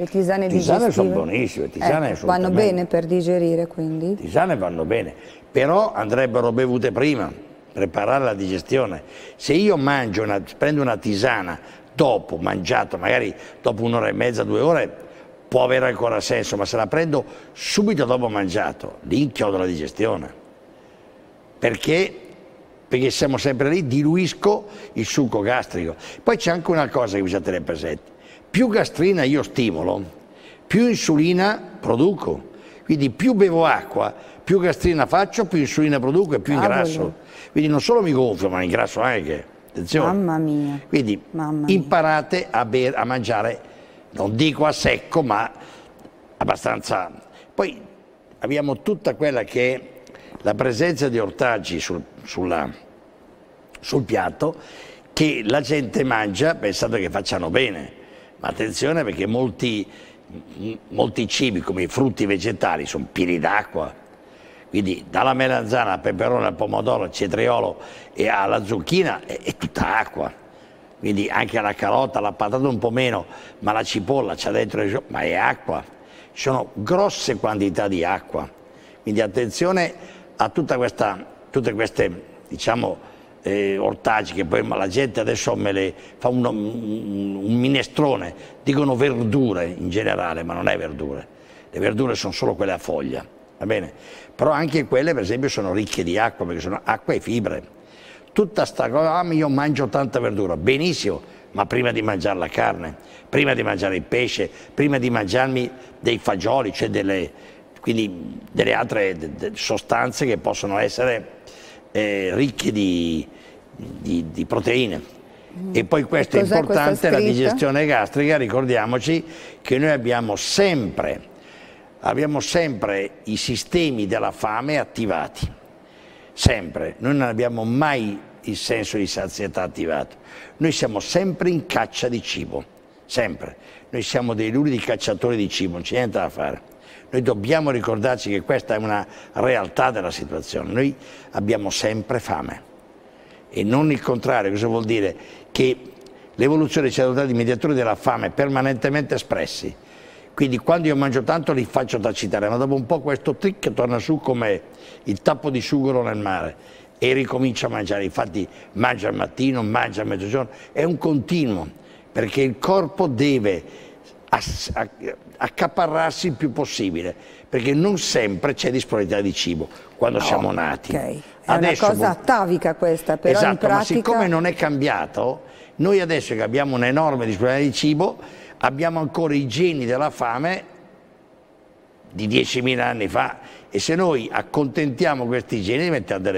Le tisane, tisane digestive? Ecco, sono buonissime, tisane eh, vanno bene per digerire quindi? Tisane vanno bene, però andrebbero bevute prima, preparare la digestione. Se io mangio una, prendo una tisana dopo mangiato, magari dopo un'ora e mezza, due ore, può avere ancora senso, ma se la prendo subito dopo mangiato, lì inchiodo la digestione. Perché? Perché siamo sempre lì, diluisco il succo gastrico. Poi c'è anche una cosa che bisogna tenere presente più gastrina io stimolo, più insulina produco. Quindi più bevo acqua, più gastrina faccio, più insulina produco e più Cavolo. Ah, ingrasso. Quindi non solo mi gonfio, ma ingrasso anche. Attenzione. Mamma mia. Quindi Mamma mia. imparate a, bere, a mangiare, non dico a secco, ma abbastanza. Poi abbiamo tutta quella che è la presenza di ortaggi sul, sulla, sul piatto che la gente mangia pensando che facciano bene ma attenzione perché molti, molti cibi come i frutti vegetali sono pieni d'acqua, quindi dalla melanzana al peperone al pomodoro al cetriolo e alla zucchina è, è tutta acqua quindi anche la carota, la patata un po' meno, ma la cipolla c'ha dentro, ma è acqua, ci sono grosse quantità di acqua, quindi attenzione a questa, tutte queste diciamo, eh, ortaggi che poi la gente adesso me le fa un, un minestrone, dicono verdure in generale, ma non è verdure, le verdure sono solo quelle a foglia, va bene? Però anche quelle per esempio sono ricche di acqua, perché sono acqua e fibre. Tutta sta cosa, ah, io mangio tanta verdura, benissimo, ma prima di mangiare la carne, prima di mangiare il pesce, prima di mangiarmi dei fagioli, cioè delle, quindi delle altre sostanze che possono essere eh, ricche di, di, di proteine. E poi questo è importante, la digestione gastrica, ricordiamoci che noi abbiamo sempre, abbiamo sempre i sistemi della fame attivati, sempre, noi non abbiamo mai il senso di sazietà attivato, noi siamo sempre in caccia di cibo, sempre, noi siamo dei luri di cacciatori di cibo, non c'è niente da fare. Noi dobbiamo ricordarci che questa è una realtà della situazione. Noi abbiamo sempre fame e non il contrario. Cosa vuol dire? Che l'evoluzione ci ha dotato di mediatori della fame permanentemente espressi. Quindi quando io mangio tanto li faccio tacitare, ma dopo un po' questo trick torna su come il tappo di sughero nel mare e ricomincia a mangiare. Infatti mangia al mattino, mangia a mezzogiorno, è un continuo, perché il corpo deve accaparrarsi il più possibile, perché non sempre c'è disponibilità di cibo quando no, siamo nati. Okay. È adesso, una cosa atavica questa, però esatto, in pratica... ma siccome non è cambiato, noi adesso che abbiamo un'enorme disponibilità di cibo, abbiamo ancora i geni della fame di 10.000 anni fa e se noi accontentiamo questi geni diventiamo delle